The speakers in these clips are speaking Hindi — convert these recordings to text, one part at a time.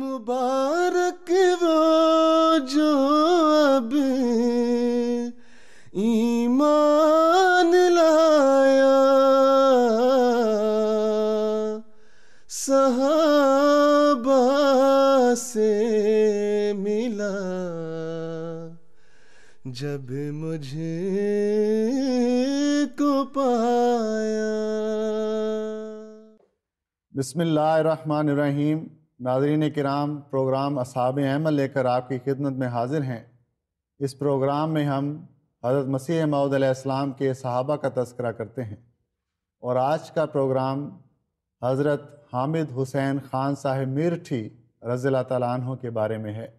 मुबारक वो जो अब ईमान लाया सहाबा से मिला जब मुझे को पाया बिस्मिल्लाह रहमान रहीम नाजरीन कराम प्रोग्राम असाब अहमद लेकर आपकी खिदमत में हाजिर हैं इस प्रोग्राम में हम हज़रत मसीह मऊदम के सहाबा का तस्करा करते हैं और आज का प्रोग्राम हज़रत हामिद हुसैन ख़ान साहब मीरठी रज़ी तहों के बारे में है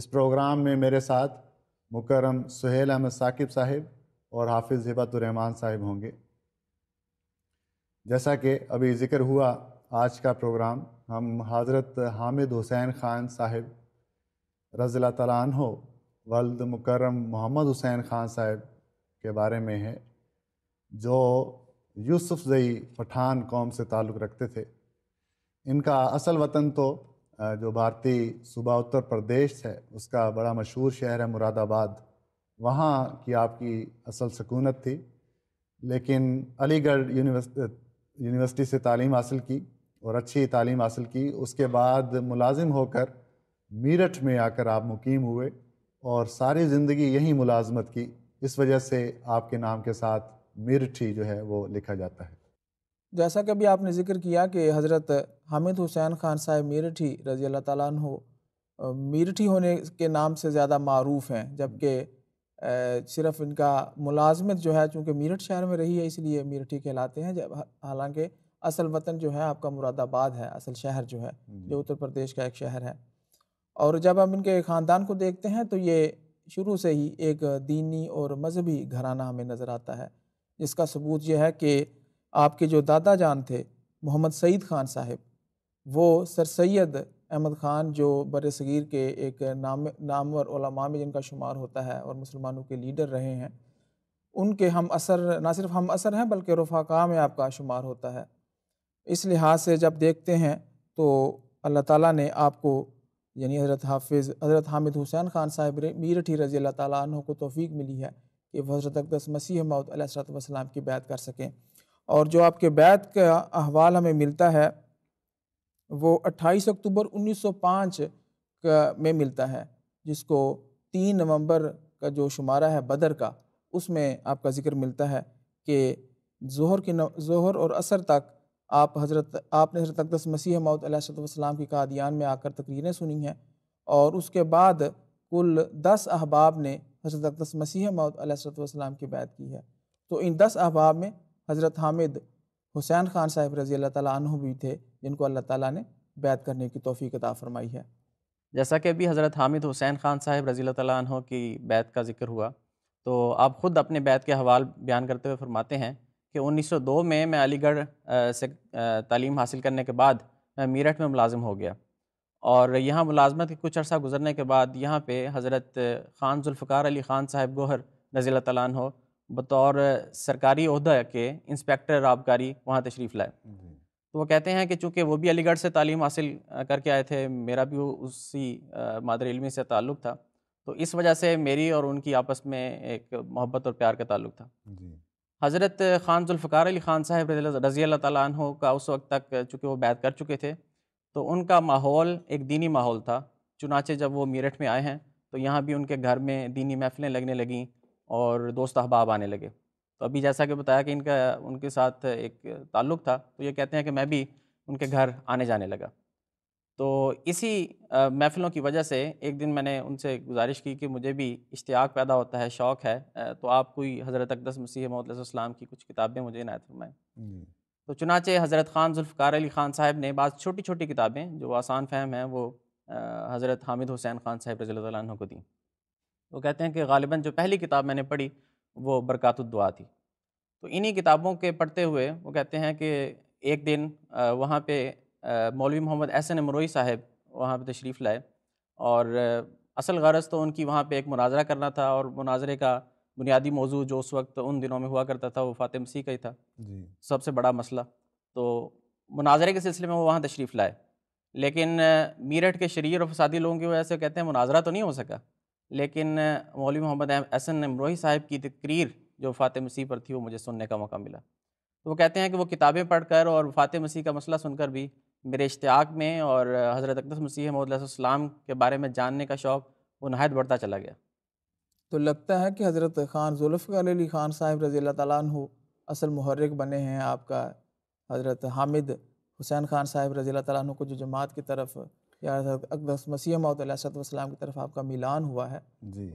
इस प्रोग्राम में मेरे साथ मुकरम सुहेल अहमद साकिब साहिब और हाफिज़ हिबतरहमान साहिब होंगे जैसा कि अभी ज़िक्र हुआ आज का प्रोग्राम हम हज़रत हामिद हुसैन ख़ान साहिब रज़ील हो वल्द मुकरम मोहम्मद हुसैन ख़ान साहब के बारे में है जो यूसुफ जई पठान कौम से ताल्लुक़ रखते थे इनका असल वतन तो जो भारतीय सूबा उत्तर प्रदेश है उसका बड़ा मशहूर शहर है मुरादाबाद वहाँ की आपकी असल सकूनत थी लेकिन अलीगढ़ यूनिवर्सिटी से तालीम हासिल की और अच्छी तालीम हासिल की उसके बाद मुलाजिम होकर मीरठ में आकर आप मुकीम हुए और सारी ज़िंदगी यही मुलाजमत की इस वजह से आपके नाम के साथ मीरठी जो है वो लिखा जाता है जैसा कि अभी आपने जिक्र किया कि हज़रत हामिद हुसैन ख़ान साहब मीरठी रज़ी अल्लाह ताला मीरठी होने के नाम से ज़्यादा मरूफ़ हैं जबकि सिर्फ इनका मुलाजमत जो है चूँकि मीरठ शहर में रही है इसलिए मीरठी कहलाते हैं जब हालांकि असल वतन जो है आपका मुरादाबाद है असल शहर जो है जो उत्तर प्रदेश का एक शहर है और जब हम इनके ख़ानदान को देखते हैं तो ये शुरू से ही एक दीनी और मजहबी घराना हमें नज़र आता है जिसका सबूत यह है कि आपके जो दादा जान थे मोहम्मद सईद ख़ान साहब वो सर सैद अहमद ख़ान जो बर सग़ीर के एक नाम नामवर में जिनका शुमार होता है और मुसलमानों के लीडर रहे हैं उनके हम असर ना सिर्फ हम असर हैं बल्कि रफाका में आपका शुमार होता है इस लिहाज से जब देखते हैं तो अल्लाह ताला ने आपको यानी हज़रत हाफिज़ हज़रत हामिद हुसैन ख़ान साहब मीरठी रज़ी अल्लाह ताली को तोफ़ी मिली है कि वह हज़रत अकदस मसीह मौत अलैहिस्सलाम की बैत कर सकें और जो आपके बैत का अहवाल हमें मिलता है वो 28 अक्टूबर 1905 का में मिलता है जिसको 3 नवंबर का जो शुमारा है बदर का उसमें आपका ज़िक्र मिलता है कि जहर की जहर और असर तक आप हज़रत आपने हज़रत अकदस मसीह मौत अलाम की कादियान में आकर तकरीरें सुनी हैं और उसके बाद कुल दस अहबाब ने हज़रत अकदस मसीह मौत अलाम की बैत की है तो इन दस अहबाब में हज़रत हामिद हुसैन ख़ान साहब रज़ी अल्लाह तु भी थे जिनको अल्लाह ताली ने बैत करने की तोफ़ी अता फ़रमाई है जैसा कि अभी हज़रत हामिद हुसैन ख़ान साहब रज़ी तु की बैत का जिक्र हुआ तो आप ख़ुद अपने बैत के हवाल बयान करते हुए फरमाते हैं कि 1902 में मैं अलीगढ़ से तालीम हासिल करने के बाद मैं मीरठ में मुलाजिम हो गया और यहाँ मुलाजमत के कुछ अरसा गुजरने के बाद यहाँ पे हज़रत ख़ान जुल्फ़ार अली ख़ान साहब गोहर नज़ील तैन हो बतौर सरकारी अहदा के इंस्पेक्टर आबकारी वहाँ तशरीफ़ लाए तो वो कहते हैं कि चूँकि वो भी अलीगढ़ से तालीम हासिल करके आए थे मेरा भी उसी मादर इलमी से ताल्लुक़ था तो इस वजह से मेरी और उनकी आपस में एक मोहब्बत और प्यार का ताल्लुक़ था हज़रत ख़ान जुल्फ़ार अली ख़ान साहब रज़ी अल्लाह तु का उस वक्त तक चूँकि वो बैत कर चुके थे तो उनका माहौल एक दीनी माहौल था चुनाचे जब वो मेरठ में आए हैं तो यहाँ भी उनके घर में दीनी महफ़िलें लगने लगें और दोस्त अहबाब आने लगे तो अभी जैसा कि बताया कि इनका उनके साथ एक ताल्लुक़ था तो ये कहते हैं कि मैं भी उनके घर आने जाने लगा तो इसी महफ़िलों की वजह से एक दिन मैंने उनसे गुजारिश की कि मुझे भी इश्तियाक पैदा होता है शौक़ है तो आप कोई हज़रत अकदस मसीह महतम की कुछ किताबें मुझे इनायत फरमाएँ तो चुनाचे हज़रत ख़ान जुल्फ़ार अली ख़ान साहब ने बाद छोटी छोटी किताबें जो आसान फ़हम हैं वो हज़रत हामिद हुसैन ख़ान साहब रज़ी को दी वो कहते हैं कि गालिबा जो पहली किताब मैंने पढ़ी वो दुआ थी तो इन्हीं किताबों के पढ़ते हुए वो कहते हैं कि एक दिन वहाँ पे मौलवी मोहम्मद एहसन मरोई साहब वहाँ पर तशरीफ़ लाए और असल गरज तो उनकी वहाँ पर एक मुनाजरा करना था और मुनाजरे का बुनियादी मौजू जो उस वक्त उन दिनों में हुआ करता था वो फ़ातह मसीह का ही था सबसे बड़ा मसला तो मुनाजरे के सिलसिले में वो वहाँ तशरीफ़ लाए लेकिन मीरठ के शरीर और फसादी लोगों की वजह से कहते हैं मुनाजरा तो नहीं हो सका लेकिन मौलवी मोहम्मद एहसन मरोही साहब की तकरीर जो फ़ातिह मसीह पर थी वो मुझे सुनने का मौका मिला तो वो कहते हैं कि वो किताबें पढ़ कर और फ़ातिह मसीह का मसला सुनकर भी मेरे इश्तियाक में और हज़रत अकदस मसीह मौदलाम के बारे में जानने का शौक़ वो नहायत बढ़ता चला गया तो लगता है कि हज़रत ख़ान जुल्फ़ार अली ख़ान साहब रज़ी तु असल महरक बने हैं आपका हज़रत हामिद हुसैन ख़ान साहब रज़ी तु को जो जमात की तरफ या अकदस मसीह मौतम की तरफ आपका मिलान हुआ है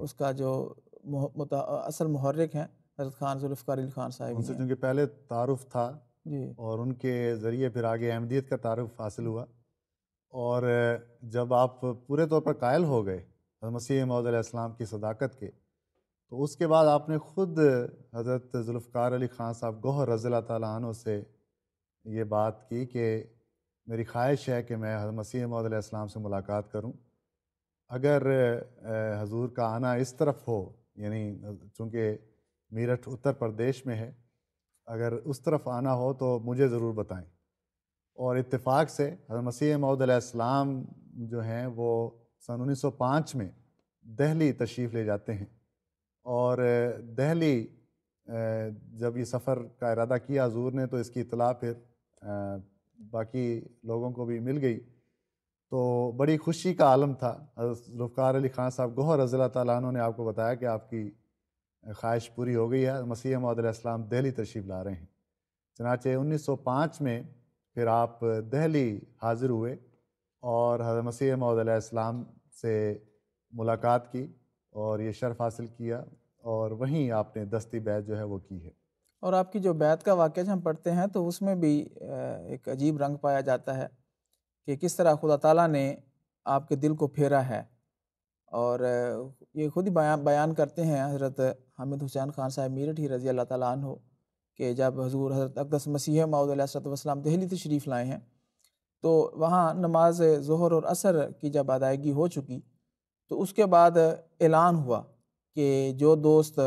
उसका जो असल महरक हैं हज़रत ख़ान जुल्फ़ार अली ख़ान साहब उनसे पहले तारफ़ था और उनके ज़रिए फिर आगे अहमदियत का तारफ़ हासिल हुआ और जब आप पूरे तौर पर कायल हो गए मसीह मौदम की सदाकत के तो उसके बाद आपने ख़ुद हज़रत जुल्फ़ार अली ख़ान साहब गौहर रज़ी तनों से ये बात की कि मेरी ख्वाहिश है कि मैं मसीह मौदम से मुलाकात करूँ अगर हजूर का आना इस तरफ हो यानी चूँकि मेरठ उत्तर प्रदेश में है अगर उस तरफ आना हो तो मुझे ज़रूर बताएं और इत्तेफाक से हजरत मसीह मौदलाम जो हैं वो सन उन्नीस सौ पाँच में दहली तशरीफ़ ले जाते हैं और दहली जब ये सफ़र का इरादा किया हजूर ने तो इसकी इतला फिर बाकी लोगों को भी मिल गई तो बड़ी खुशी का आलम था जुल्फ़ार अली ख़ान साहब गोहर रज़ी ने आपको बताया कि आपकी ख्वाहिश पूरी हो गई है मसीह महदलाम दिल्ली तशरीफ़ ला रहे हैं चनाचे 1905 में फिर आप दिल्ली हाज़िर हुए और हज़र मसीह महदलाम से मुलाकात की और ये शर्फ हासिल किया और वहीं आपने दस्ती बैत जो है वो की है और आपकी जो बैत का वाक़ हम पढ़ते हैं तो उसमें भी एक अजीब रंग पाया जाता है कि किस तरह खुदा तला ने आपके दिल को फेरा है और ये खुद ही बयान बयान करते हैं हज़रत हामिद हुसैन खान साहब मीरठी रज़ी अल्लाह ताली के जब हजूर हज़रत अकदस मसीह माउदलाम दहली तशरीफ़ लाए हैं तो वहाँ नमाज जहर और असर की जब अदायगी हो चुकी तो उसके बाद ऐलान हुआ कि जो दोस्त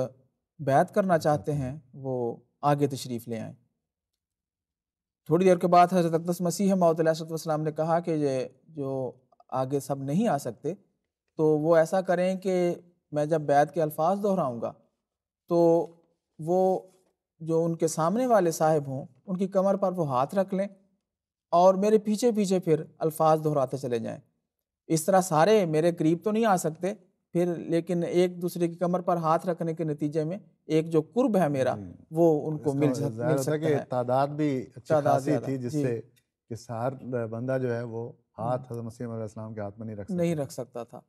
बैत करना चाहते हैं वो आगे तशरीफ़ ले आएँ थोड़ी देर के बाद हज़रत अकदस मसीह माउतलाम ने कहा कि जो आगे सब नहीं आ सकते तो वो ऐसा करें कि मैं जब बैत के अल्फाज दोहराऊंगा तो वो जो उनके सामने वाले साहिब हों उनकी कमर पर वो हाथ रख लें और मेरे पीछे पीछे फिर अल्फाज दोहराते चले जाएं इस तरह सारे मेरे करीब तो नहीं आ सकते फिर लेकिन एक दूसरे की कमर पर हाथ रखने के नतीजे में एक जो कुर्ब है मेरा वो उनको मिल, मिल सकता है तादाद भी अच्छी थी जिससे कि सार बंदा जो है वो हाथ हम्म। हजरत मसीह के हाथ में नहीं रख नहीं रख सकता था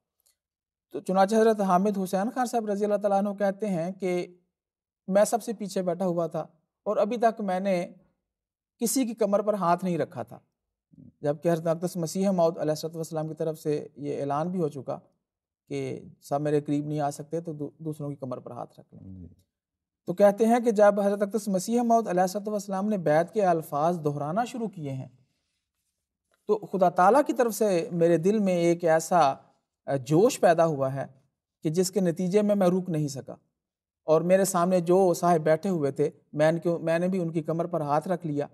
तो चुनाच हजरत हामिद हुसैन खान साहब रजी अल्लाह कहते हैं कि मैं सबसे पीछे बैठा हुआ था और अभी तक मैंने किसी की कमर पर हाथ नहीं रखा था जबकि हजरत अकदस मसीह मऊद वसलाम की तरफ से ये ऐलान भी हो चुका कि सब मेरे करीब नहीं आ सकते तो दूसरों की कमर पर हाथ रख लें तो कहते हैं कि जब हजरत अकदस मसीह मौद वसलाम ने बैत के अल्फाज दोहराना शुरू किए हैं तो खुदा तला की तरफ से मेरे दिल में एक ऐसा जोश पैदा हुआ है कि जिसके नतीजे में मैं रुक नहीं सका और मेरे सामने जो साहब बैठे हुए थे मैं क्यों मैंने भी उनकी कमर पर हाथ रख लिया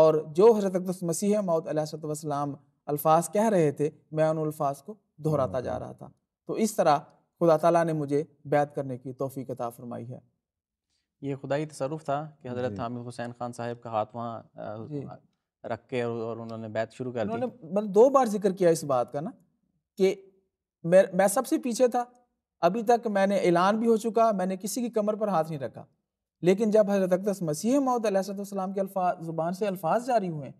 और जो हजरत मसीह मौत वसलाम अल्फाज कह रहे थे मैं उन अल्फाज को दोहराता जा रहा था तो इस तरह खुदा ताला ने मुझे बैत करने की तोफ़ी कता फरमाई है ये खुदाई तसरफ़ था कि हज़रत हामिद हुसैन ख़ान साहब का हाथ वहाँ रख के और उन्होंने बैत शुरू कर दी उन्होंने मतलब दो बार जिक्र किया इस बात का ना कि मैं मैं सबसे पीछे था अभी तक मैंने ऐलान भी हो चुका मैंने किसी की कमर पर हाथ नहीं रखा लेकिन जब हजरत अकदस मसीह सलाम के अल्फाज ज़ुबान से अल्फाज जारी हुए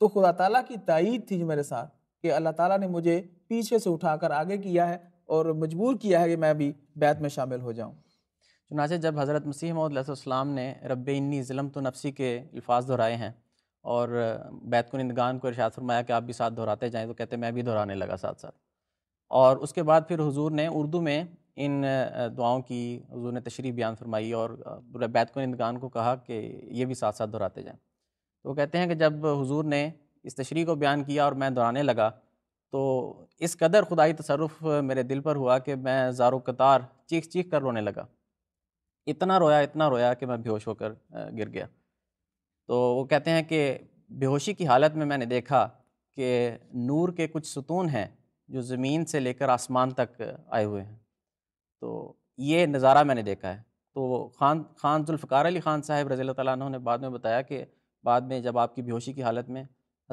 तो खुदा ताला की तइद थी मेरे साथ कि अल्लाह ताला ने मुझे पीछे से उठाकर आगे किया है और मजबूर किया है कि मैं भी बैत में शामिल हो जाऊँ चुनाचे जब हज़रत मसीह मौतम ने रब इन्नी ज़लम तो नफसी के अल्फाज दोहराए हैं और बैत को को इर्शाद फरमाया कि आप भी साथ दोहराते जाएँ तो कहते मैं भी दोहराने लगा साथ साथ और उसके बाद फिर हुजूर ने उर्दू में इन दुआओं की हजूर ने तशरी बयान फरमाई और बैत को इंदगान को कहा कि ये भी साथ साथ दोहराते जाएँ तो कहते हैं कि जब हुजूर ने इस तशरी को बयान किया और मैं दोहराने लगा तो इस कदर खुदाई तसरफ मेरे दिल पर हुआ कि मैं ज़ारो कतार चीख चीख कर रोने लगा इतना रोया इतना रोया कि मैं बेहोश होकर गिर गया तो वो कहते हैं कि बेहोशी की हालत में मैंने देखा कि नूर के कुछ सतून हैं जो ज़मीन से लेकर आसमान तक आए हुए हैं तो ये नज़ारा मैंने देखा है तो खान खान जुल्फ़ार अली ख़ान साहब रज़ी तैन ने बाद में बताया कि बाद में जब आपकी बेहोशी की हालत में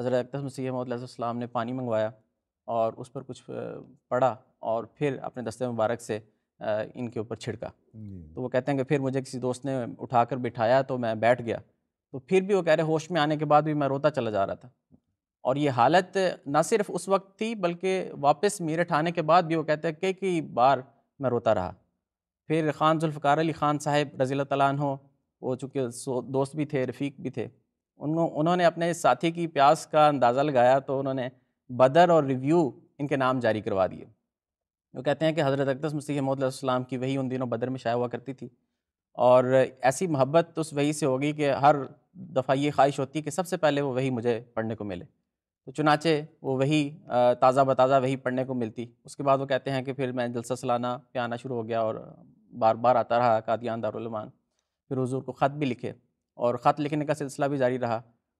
हज़रत अकदस मसीह महमदलाम ने पानी मंगवाया और उस पर कुछ पड़ा और फिर अपने दस्ते मुबारक से इनके ऊपर छिड़का तो वो कहते हैं कि फिर मुझे किसी दोस्त ने उठा कर बिठाया तो मैं बैठ गया तो फिर भी वो कह रहे होश में आने के बाद भी मैं रोता चला जा रहा था और ये हालत ना सिर्फ उस वक्त थी बल्कि वापस मेरठ आने के बाद भी वो कहते हैं कई कई बार मैं रोता रहा फिर ख़ान जुल्फ़ार अली ख़ान साहब रज़ी तैन हो वो चूँकि दोस्त भी थे रफ़ीक भी थे उनको उन्होंने अपने साथी की प्यास का अंदाज़ा लगाया तो उन्होंने बदर और रिव्यू इनके नाम जारी करवा दिए वो कहते हैं कि हज़रत अकदस मसीह महमदम की वही उन दिनों बदर में शाया हुआ करती थी और ऐसी मोहब्बत उस वही से होगी कि हर दफ़ा ये ख्वाहिश होती कि सबसे पहले वो वही मुझे पढ़ने को मिले तो चुनाचे वो वही ताज़ा बताज़ा वही पढ़ने को मिलती उसके बाद वो कहते हैं कि फिर मैं जलसा सलाना पे आना शुरू हो गया और बार बार आता रहा कादियान दारुलमान फिर हजूर को ख़त भी लिखे और ख़त लिखने का सिलसिला भी जारी रहा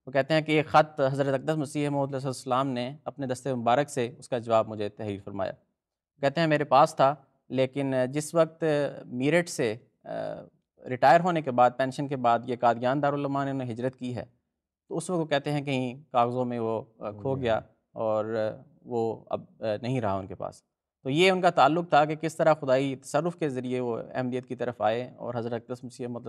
वो कहते हैं कि एक ख़त हज़रत अकदस मसीह महदलाम ने अपने दस्ते मुबारक से उसका जवाब मुझे तहरीर फरमाया कहते हैं मेरे पास था लेकिन जिस वक्त मीरठ से रिटायर होने के बाद पेंशन के बाद ये कादियान दारुलमान ने हिजरत की है तो उस वक्त वो कहते हैं कहीं कागज़ों में वो खो गया और वो अब नहीं रहा उनके पास तो ये उनका ताल्लुक था कि किस तरह खुदाई तसरफ़ के ज़रिए वो अहमदियत की तरफ आए और हज़रत मसीम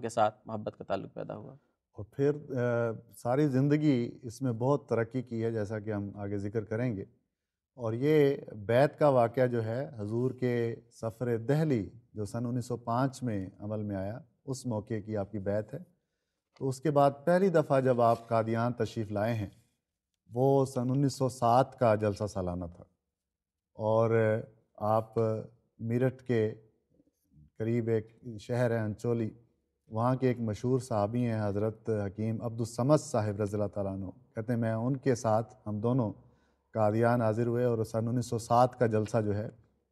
के साथ मोहब्बत का ताल्लुक पैदा हुआ और फिर आ, सारी ज़िंदगी इसमें बहुत तरक्की की है जैसा कि हम आगे ज़िक्र करेंगे और ये बैत का वाक़ जो है हजूर के सफ़र दहली जो सन 1905 में अमल में आया उस मौके की आपकी बैत है तो उसके बाद पहली दफ़ा जब आप कादियान तशरीफ़ लाए हैं वो सन 1907 का जलसा सालाना था और आप मेरठ के करीब एक शहर है अंचोली वहाँ के एक मशहूर साहबी हैं हज़रत हकीम अब्दुलसमद साहिब रज़ी तु कहते हैं मैं उनके साथ हम दोनों कादियान हाजिर हुए और सन 1907 का जलसा जो है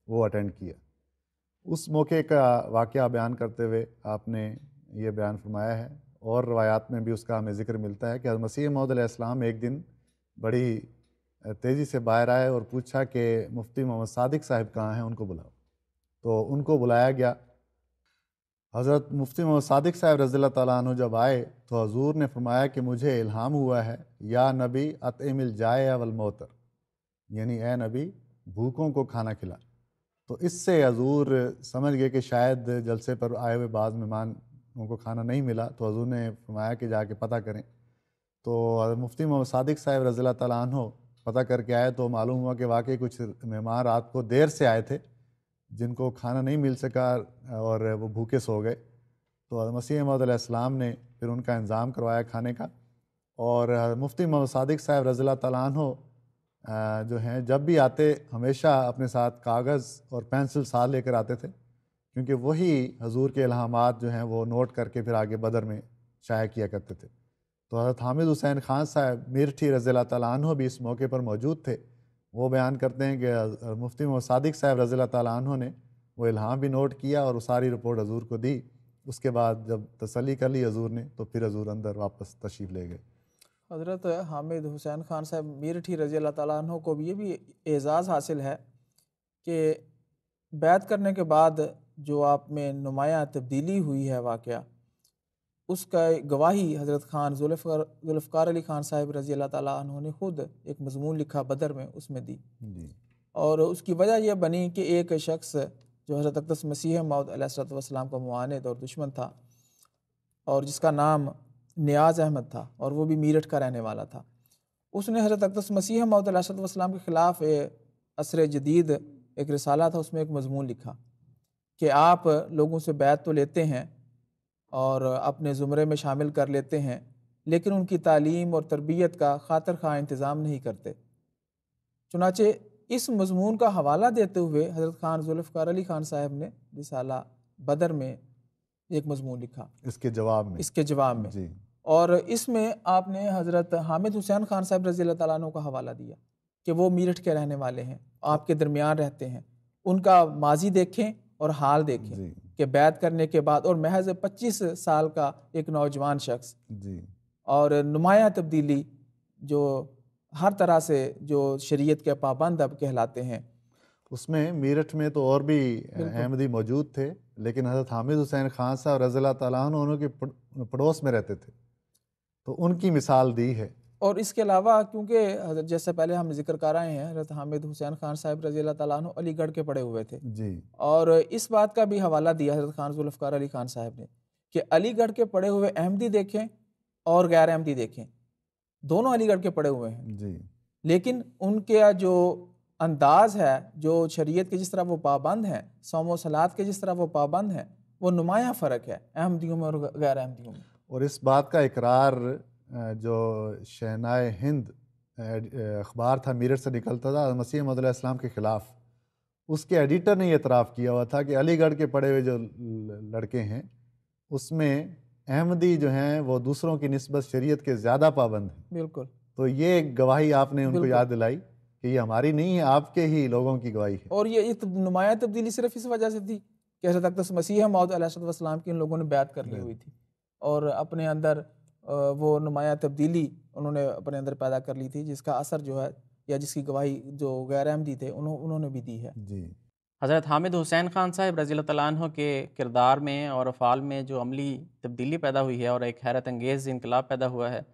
वो अटेंड किया उस मौके का वाक़ बयान करते हुए आपने ये बयान फरमाया है और रवायात में भी उसका हमें ज़िक्र मिलता है कि मसीह महदलाम एक दिन बड़ी तेज़ी से बाहर आए और पूछा कि मुफ्ती मोहम्मद सदक साहब कहाँ हैं उनको बुलाओ तो उनको बुलाया गया हज़रत मुफ्ती मोहम्मद सदक साहब रज़ी तु जब आए तो हजूर ने फरमाया कि मुझे इल्हाम हुआ है या नबी अत मिल जाए अवल मोतर यानी ए नबी भूखों को खाना खिला तो इससे हजूर समझ गए कि शायद जलसे पर आए हुए बाज़ मेहमान उनको खाना नहीं मिला तो हजूर ने फरमाया कि जाके पता करें तो मुफ्ती मोहम्मद सादिक साहब रज़ी तन हो पता करके आए तो मालूम हुआ कि वाकई कुछ मेहमान रात को देर से आए थे जिनको खाना नहीं मिल सका और वो भूखे सो गए तो मसीह अहमदम ने फिर उनका इंतज़ाम करवाया खाने का और मुफ्ती मोहम्मद सदक साहब रज़ी तन हो जो हैं जब भी आते हमेशा अपने साथ कागज़ और पेंसिल साथ लेकर आते थे क्योंकि वही हजूर के इलाहामात जो हैं वो नोट करके फिर आगे बदर में शाया किया करते थे तो हज़रत हामिद हुसैन खान साहब मिर्ठी रज़ी तु भी इस मौके पर मौजूद थे वो बयान करते हैं कि मुफ्ती मोहम्मद सदक साहब रज़ी तु ने वो इल्हाम भी नोट किया और सारी रिपोर्ट हजूर को दी उसके बाद जब तसली कर ली हजूर ने तो फिर हजूर अंदर वापस तशीफ ले गए हज़रत हामिद हुसैन खान साहब मीरठी रज़ी तु को भी ये भी एज़ाज़ हासिल है कि बैत करने के बाद जो आप में नुमाया तब्दीली हुई है वाक़ उसका गवाही हज़रत खान जुल्फ़ार अली खान साहब रज़ी अल्लाह ताली उन्होंने ख़ुद एक मजमून लिखा बदर में उसमें दी और उसकी वजह यह बनी कि एक शख्स जो हज़रत अकदस मसीह मौदलाम का मुआनद और दुश्मन था और जिसका नाम नियाज़ अहमद था और वो भी मीरठ का रहने वाला था उसने हज़रत अकदस मसीह मौदलाम के ख़िलाफ़ असर जदीद एक रिसाला था उसमें एक मजमून लिखा कि आप लोगों से बैत तो लेते हैं और अपने ज़ुमरे में शामिल कर लेते हैं लेकिन उनकी तालीम और तरबियत का खातर खा इंतज़ाम नहीं करते चुनाचे इस मजमून का हवाला देते हुए हज़रत खान जुल्फ़ार अली खान साहब ने रिसाला बदर में एक मजमून लिखा इसके जवाब में इसके जवाब में जी और इसमें आपने हज़रत हामिद हुसैन खान साहब रज़ी तु का हवाला दिया कि वो मीरठ के रहने वाले हैं आपके दरमियान रहते हैं उनका माजी देखें और हाल देखें कि बैत करने के बाद और महज 25 साल का एक नौजवान शख्स और नुमाया तब्दीली जो हर तरह से जो शरीयत के पाबंद अब कहलाते हैं उसमें मेरठ में तो और भी अहमदी मौजूद थे लेकिन हजरत हामिद हुसैन खान साहब रज़ी तुनों के पड़ोस में रहते थे तो उनकी मिसाल दी है और इसके अलावा क्योंकि जैसे पहले हम जिक्र कर आए हैं हजरत हामिद हुसैन खान साहब रजी तु अलीगढ़ के पड़े हुए थे जी और इस बात का भी हवाला दिया हजरत खान जुल्फकार अली खान साहब ने कि अलीगढ़ के पड़े हुए अहमदी देखें और गैर अहमदी देखें दोनों अलीगढ़ के पड़े हुए हैं जी लेकिन उनके जो अंदाज है जो शरीयत के जिस तरह वो पाबंद हैं सोमो सलाद के जिस तरह वो पाबंद हैं वो नुमाया फ़र्क है अहमदियों में और गैर अहमदियों में और इस बात का इकरार जो शहनाए हिंद अखबार था मीरठ से निकलता था मसीह मदलाम के ख़िलाफ़ उसके एडिटर ने एतराफ़ किया हुआ था कि अलीगढ़ के पढ़े हुए जो लड़के हैं उसमें अहमदी जो हैं वो दूसरों की नस्बत शरीयत के ज़्यादा पाबंद हैं बिल्कुल तो ये एक गवाही आपने उनको याद दिलाई कि ये हमारी नहीं है आपके ही लोगों की गवाही है और ये इस नुमाया तब्दीली सिर्फ इस वजह से थी कि हजरत अक्तस मसीह मौत की इन लोगों ने बैत कर ली हुई थी और अपने अंदर वो नुमाया तब्दीली उन्होंने अपने अंदर पैदा कर ली थी जिसका असर जो है या जिसकी गवाही जो गैर अहमदी थे उन्हों, उन्होंने भी दी है जी हज़रत हामिद हुसैन ख़ान साहब रज़ी तैन के किरदार में और अफ़ाल में जो अमली तब्दीली पैदा हुई है और एक हैरत अंगेज़ इनकलाब पैदा हुआ है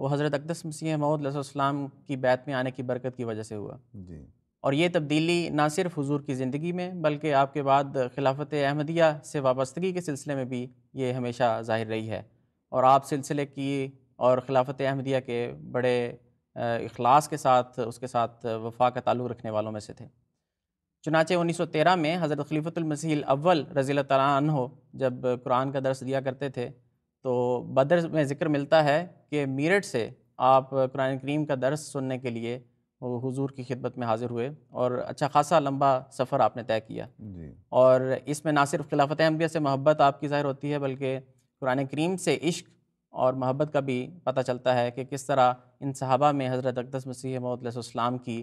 वो हज़रत अकदस मसीह लसम की बैत में आने की बरकत की वजह से हुआ जी और ये तब्दीली ना सिर्फ हजूर की ज़िंदगी में बल्कि आपके बाद खिलाफत अहमदिया से वाबस्तगी के सिलसिले में भी ये हमेशा ज़ाहिर रही है और आप सिलसिले की और खिलाफत अहमदिया के बड़े अखलास के साथ उसके साथ वफा का ताल्लुक़ रखने वालों में से थे चुनाचे 1913 में हज़रत खलीफतमसील अव्वल रज़ी तन हो जब कुरान का दर्स दिया करते थे तो बदर में ज़िक्र मिलता है कि मीरठ से आप कुरान करीम का दर्स सुनने के लिए हुजूर की खिदमत में हाज़िर हुए और अच्छा खासा लंबा सफ़र आपने तय किया और इसमें ना सिर्फ खिलाफत अहमदिया से मोहब्बत आपकी ज़ाहिर होती है बल्कि कुरान करीम से इश्क और मोहब्बत का भी पता चलता है कि किस तरह इन सहाबा में हज़रत अकदस मसीह महदलाम की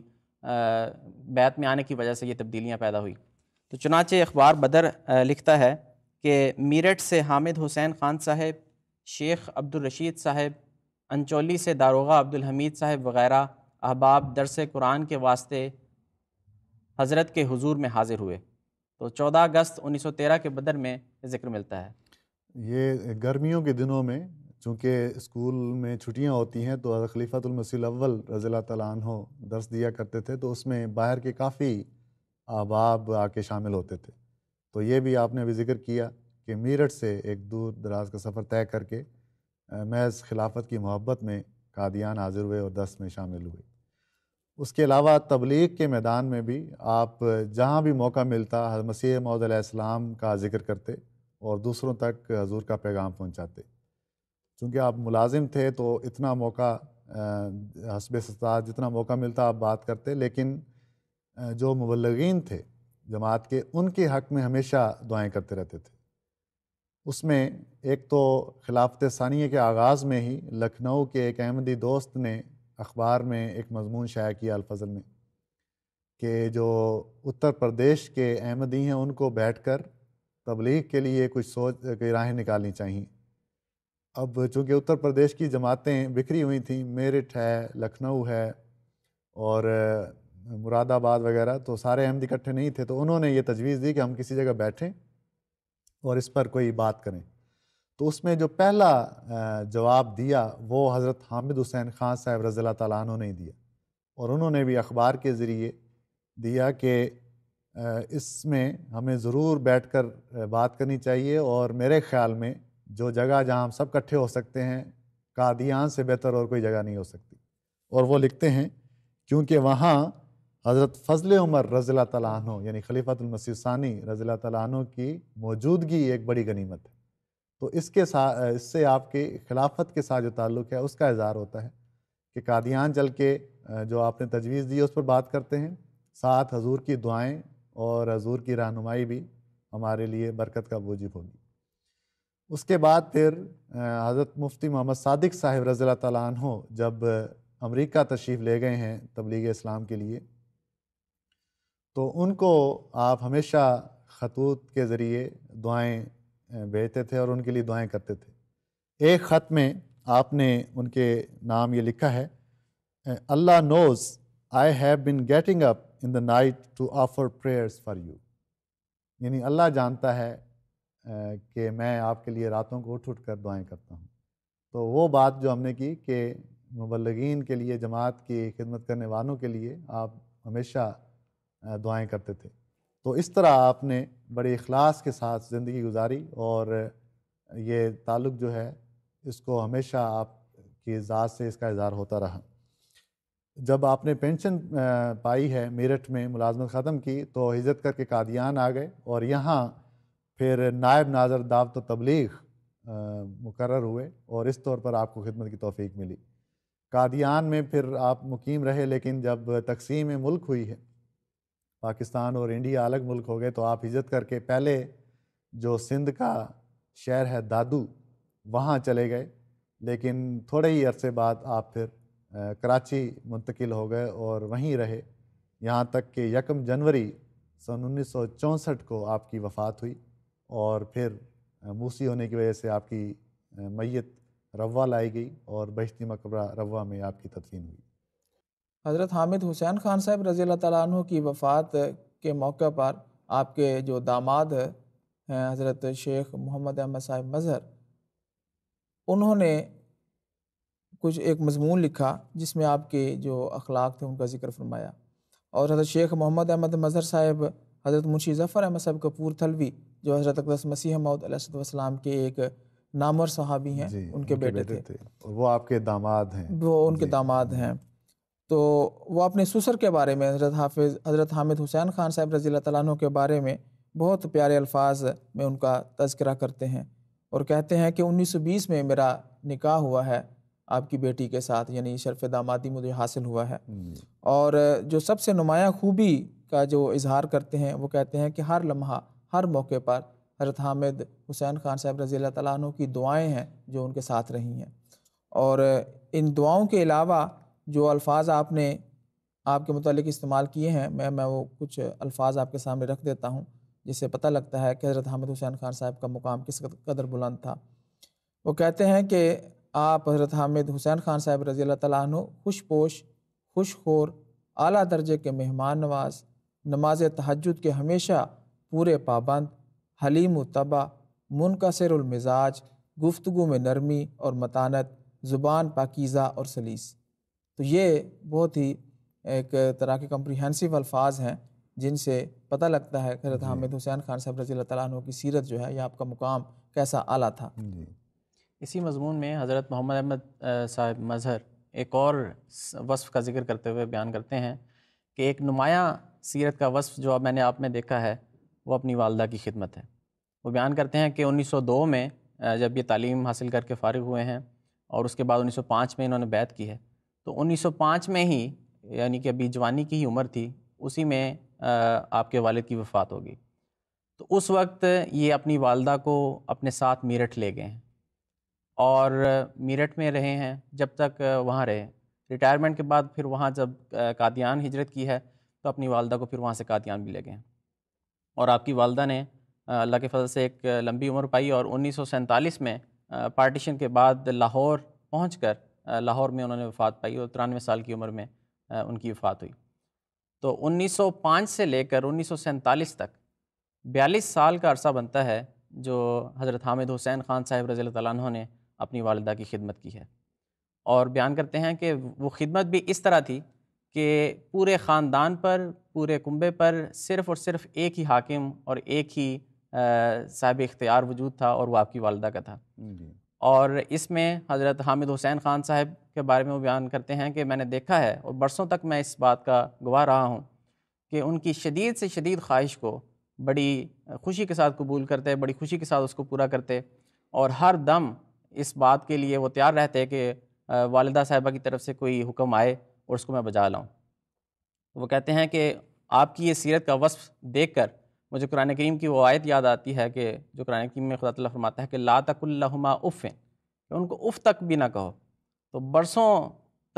बैत में आने की वजह से ये तब्दीलियाँ पैदा हुई तो चुनाचे अखबार बदर लिखता है कि मीरठ से हामिद हुसैन ख़ान साहब शेख अब्दुलरशीद साहब अनचोली से दारोगा अब्दुल हमीद साहब वगैरह अहबाब दरस कुरान के वास्ते हज़रत के हुजूर में हाज़िर हुए तो 14 अगस्त 1913 के बदर में ज़िक्र मिलता है ये गर्मियों के दिनों में चूँकि स्कूल में छुट्टियाँ होती हैं तो अव्वल रज़ी तैनो दर्स दिया करते थे तो उसमें बाहर के काफ़ी अहबाब आके शामिल होते थे तो ये भी आपने अभी ज़िक्र किया कि मीरठ से एक दूर दराज का सफ़र तय करके महज खिलाफत की मोहब्बत में कादियान हाजिर हुए और दस में शामिल हुए उसके अलावा तबलीग के मैदान में भी आप जहाँ भी मौका मिलता मसीह मौदलाम का जिक्र करते और दूसरों तक हजूर का पैगाम पहुँचाते चूँकि आप मुलाजिम थे तो इतना मौका हसब सता जितना मौका मिलता आप बात करते लेकिन जो मुबलगिन थे जमात के उनके हक़ में हमेशा दुआएँ करते रहते थे उसमें एक तो खिलाफत सानिया के आगाज़ में ही लखनऊ के एक अहमदी दोस्त ने अखबार में एक मजमून शाया किया अलफजल में कि जो उत्तर प्रदेश के अहमदी हैं उनको बैठ कर तबलीग के लिए कुछ सोच कई राहें निकालनी चाहिए अब चूँकि उत्तर प्रदेश की जमातें बिखरी हुई थी मेरठ है लखनऊ है और मुरादाबाद वगैरह तो सारे अहमद इकट्ठे नहीं थे तो उन्होंने ये तजवीज़ दी कि हम किसी जगह बैठें और इस पर कोई बात करें तो उसमें जो पहला जवाब दिया वो हज़रत हामिद हुसैन ख़ान साहब रज़ी तैन ने दिया और उन्होंने भी अखबार के ज़रिए दिया कि इसमें हमें ज़रूर बैठकर बात करनी चाहिए और मेरे ख्याल में जो जगह जहां हम सब इकट्ठे हो सकते हैं कादियान से बेहतर और कोई जगह नहीं हो सकती और वो लिखते हैं क्योंकि वहाँ हज़रत फ़जल उमर रज़ी तैनो यानी खलीफतमसीसानी सानी रज़ील की मौजूदगी एक बड़ी गनीमत है तो इसके साथ इससे आपके खिलाफत के साथ जो ताल्लुक़ है उसका इजहार होता है कि कादियान चल के जो आपने तजवीज़ दी है उस पर बात करते हैं साथ हजूर की दुआएं और हजूर की रहनुमाई भी हमारे लिए बरकत का बोजिब होगी उसके बाद फिर हज़रत मुफ्ती मोहम्मद सादिक साहिब रज़ी हो जब अमेरिका तशरीफ़ ले गए हैं तबलीग इस्लाम के लिए तो उनको आप हमेशा खतूत के ज़रिए दुआएं भेजते थे और उनके लिए दुआएं करते थे एक ख़त में आपने उनके नाम ये लिखा है अल्लाह knows I have been getting up in the night to offer prayers for you यानी अल्लाह जानता है कि मैं आपके लिए रातों को उठ उठ कर दुआएँ करता हूँ तो वो बात जो हमने की कि मुबलगिन के लिए जमात की खिदमत करने वालों के लिए आप हमेशा दुआएं करते थे तो इस तरह आपने बड़े अखलास के साथ ज़िंदगी गुजारी और ये ताल्लुक़ जो है इसको हमेशा आपकी ज़ात से इसका इजहार होता रहा जब आपने पेंशन पाई है मेरठ में मुलाजमत ख़त्म की तो हिजरत करके कादियान आ गए और यहाँ फिर नायब नाजर दावत तबलीग मुकर हुए और इस तौर पर आपको खिदमत की तोफ़ी मिली कादियान में फिर आप मुकीम रहे लेकिन जब तकसीम मुल्क हुई है पाकिस्तान और इंडिया अलग मुल्क हो गए तो आप हिजरत करके पहले जो सिंध का शहर है दादू वहाँ चले गए लेकिन थोड़े ही अरसे बाद आप फिर कराची मुंतकिल हो गए और वहीं रहे यहाँ तक कि यकम जनवरी सन उन्नीस को आपकी वफ़ात हुई और फिर मूसी होने की वजह से आपकी मैत रवा लाई गई और बहती मकबरा रवा में आपकी तदफीन हुई हज़रत हामिद हुसैन खान साहब रज़ी तु की वफ़ात के मौके पर आपके जो दामाद हैं हज़रत शेख मोहम्मद अहमद साहब मज़हर उन्होंने कुछ एक मजमून लिखा जिसमें आपके जो अखलाक थे उनका जिक्र फरमाया और हज़रत शेख मोहम्मद अहमद मज़हर साहब हज़रत मुंशी ज़फ़र अहमद साहब कपूर थलवी जो हज़रत अकदस मसीह मौदसम के एक नामर सहाबी हैं उनके, उनके बेटे, बेटे थे, थे। वो आपके दामाद हैं वो उनके दामाद हैं तो वो अपने सुसर के बारे में हज़रत हाफिज़ हज़रत हामिद हुसैन खान साहब रज़ी तु के बारे में बहुत प्यारे अल्फाज में उनका तस्करा करते हैं और कहते हैं कि 1920 में मेरा निकाह हुआ है आपकी बेटी के साथ यानी शर्फ दामादी मुझे हासिल हुआ है हम्म। और जो सबसे नुमाया खूबी का जो इजहार करते हैं वो कहते हैं कि हर लम्हा हर मौके पर हजरत हामिद हुसैन खान साहब रज़ी तु की दुआएं हैं जो उनके साथ रही हैं और इन दुआओं के अलावा जो अल्फाज आपने आपके मतलब इस्तेमाल किए हैं मैं मैं वो कुछ अल्फाज आपके सामने रख देता हूँ जिससे पता लगता है कि हज़रत हामिद हुसैन खान साहब का मुकाम किस कदर बुलंद था वो कहते हैं कि आप हज़रत हामिद हुसैन खान साहब रज़ी खुश पोश खुश खोर अली दर्जे के मेहमान नवाज नमाज तहजद के हमेशा पूरे पाबंद हलीम तबा मुनकसरमिजाज गुफ्तु में नरमी और मतानत ज़ुबान पाकिज़ा और सलीस तो ये बहुत ही एक तरह के कम्प्रीहसिव अल्फाज हैं जिनसे पता लगता है हज़रत हामिद हुसैन खान साहब रज़ी अल्लाह तु की सीरत जो है या आपका मुकाम कैसा आला था इसी मजमून में हज़रत मोहम्मद अहमद साहब मज़हर एक और वस्फ़ का जिक्र करते हुए बयान करते हैं कि एक नुमाया सीरत का वस्फ़ जो अब मैंने आप में देखा है वो अपनी वालदा की खिदमत है वो बयान करते हैं कि 1902 में जब ये तालीम हासिल करके फ़ारिग हुए हैं और उसके बाद 1905 में इन्होंने बैत की है तो 1905 में ही यानी कि अभी जवानी की ही उम्र थी उसी में आपके वालद की वफ़ात होगी तो उस वक्त ये अपनी वालदा को अपने साथ मेरठ ले गए हैं और मेरठ में रहे हैं जब तक वहाँ रहे रिटायरमेंट के बाद फिर वहाँ जब कादियान हिजरत की है तो अपनी वालदा को फिर वहाँ से कादियान भी ले गए और आपकी वालदा ने अल्लाह के फजल से एक लंबी उम्र पाई और उन्नीस में पार्टीशन के बाद लाहौर पहुँच कर लाहौर में उन्होंने वफ़ात पाई और तिरानवे साल की उम्र में उनकी वफ़ात हुई तो 1905 से लेकर उन्नीस तक बयालीस साल का अरसा बनता है जो हज़रत हामिद हुसैन ख़ान साहब रज़ी ने अपनी वालदा की खिदमत की है और बयान करते हैं कि वो खिदमत भी इस तरह थी कि पूरे ख़ानदान पर पूरे कुंबे पर सिर्फ़ और सिर्फ़ एक ही हाकिम और एक ही साहब इख्तियार वजूद था और वो आपकी वालदा का था और इसमें हज़रत हामिद हुसैन ख़ान साहब के बारे में वो बयान करते हैं कि मैंने देखा है और बरसों तक मैं इस बात का गवाह रहा हूँ कि उनकी शदीद से शदीद ख्वाहिश को बड़ी खुशी के साथ कबूल करते बड़ी खुशी के साथ उसको पूरा करते और हर दम इस बात के लिए वो तैयार रहते हैं कि वालदा साहिबा की तरफ से कोई हुक्म आए और उसको मैं बजा लाऊँ वो कहते हैं कि आपकी ये सीरत का वस्फ देख कर मुझे कुरान करीम की वो आयत याद आती है कि जो कुरान करीम में खुदा फरमाता है कि ला तकुल्लहुमा उफ़ कि उनको उफ़ तक भी ना कहो तो बरसों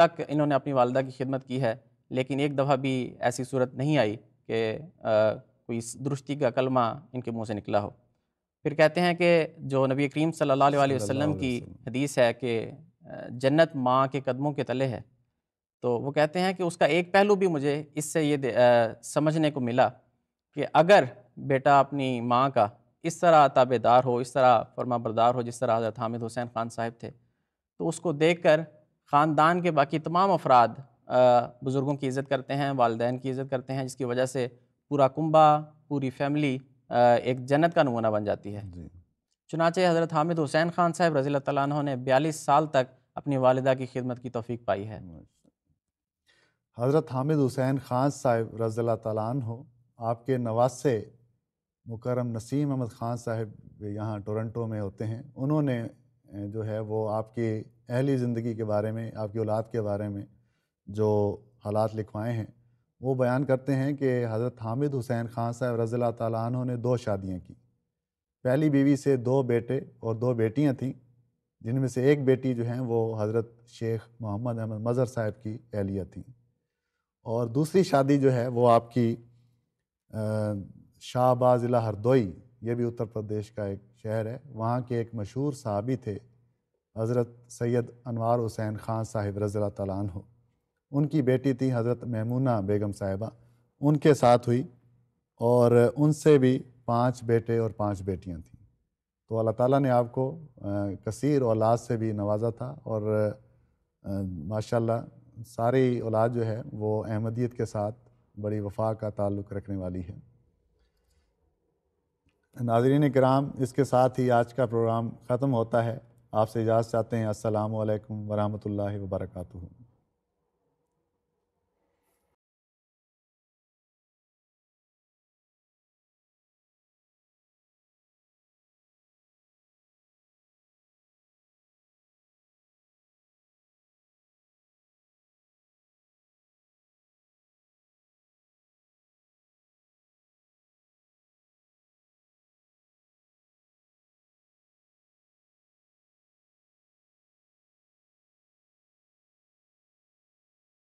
तक इन्होंने अपनी वालदा की खिदमत की है लेकिन एक दफ़ा भी ऐसी सूरत नहीं आई कि कोई दुरुस्ती का कलमा इनके मुँह से निकला हो फिर कहते हैं कि जो नबी करीम सल्लल्लाहु अलैहि वसल्लम की हदीस है कि जन्नत माँ के कदमों के तले है तो वो कहते हैं कि उसका एक पहलू भी मुझे इससे ये आ, समझने को मिला कि अगर बेटा अपनी माँ का इस तरह ताबेदार हो इस तरह फरमा बरदार हो जिस तरह हज़रत हामिद हुसैन ख़ान साहब थे तो उसको देख कर ख़ानदान के बाकी तमाम अफराद बुज़ुर्गों की इज़्ज़त करते हैं वालदेन की इज़्ज़त करते हैं जिसकी वजह से पूरा कुंबा पूरी फैमिली एक जन्नत का नमूना बन जाती है चुनाचे हज़रत हामिद हुसैन खान साहब रज़ी तु ने बयालीस साल तक अपनी वालदा की खिदमत की तोफ़ी पाई है हज़रत हामिद हुसैन खान साहब रज़ी तु आपके नवासे मुकरम नसीम अहमद खान साहब यहाँ टोरंटो में होते हैं उन्होंने जो है वो आपकी अहली ज़िंदगी के बारे में आपकी औलाद के बारे में जो हालात लिखवाए हैं वो बयान करते हैं कि हज़रत हामिद हुसैन खान साहब रज़ी तनों ने दो शादियाँ की पहली बीवी से दो बेटे और दो बेटियाँ थीं जिनमें से एक बेटी जो हैं वो हज़रत शेख मोहम्मद अहमद मज़र साहब की एहलिया थी और दूसरी शादी जो है वो आपकी शाहबाज ज़िला हरदोई ये भी उत्तर प्रदेश का एक शहर है वहाँ के एक मशहूर साहबी थे हज़रत सैयद अनवार हुसैन ख़ान साहिब रज़ी हो उनकी बेटी थी हज़रत महमूना बेगम साहिबा उनके साथ हुई और उनसे भी पांच बेटे और पांच बेटियां थीं तो अल्लाह ताला ने आपको कसीर औलाद से भी नवाजा था और माशाल्लाह सारी औलाद जो है वो अहमदियत के साथ बड़ी वफा का ताल्लुक़ रखने वाली है नाजरीन कराम इसके साथ ही आज का प्रोग्राम ख़त्म होता है आपसे इजाज़त चाहते हैं असलकम वरहमल वर्का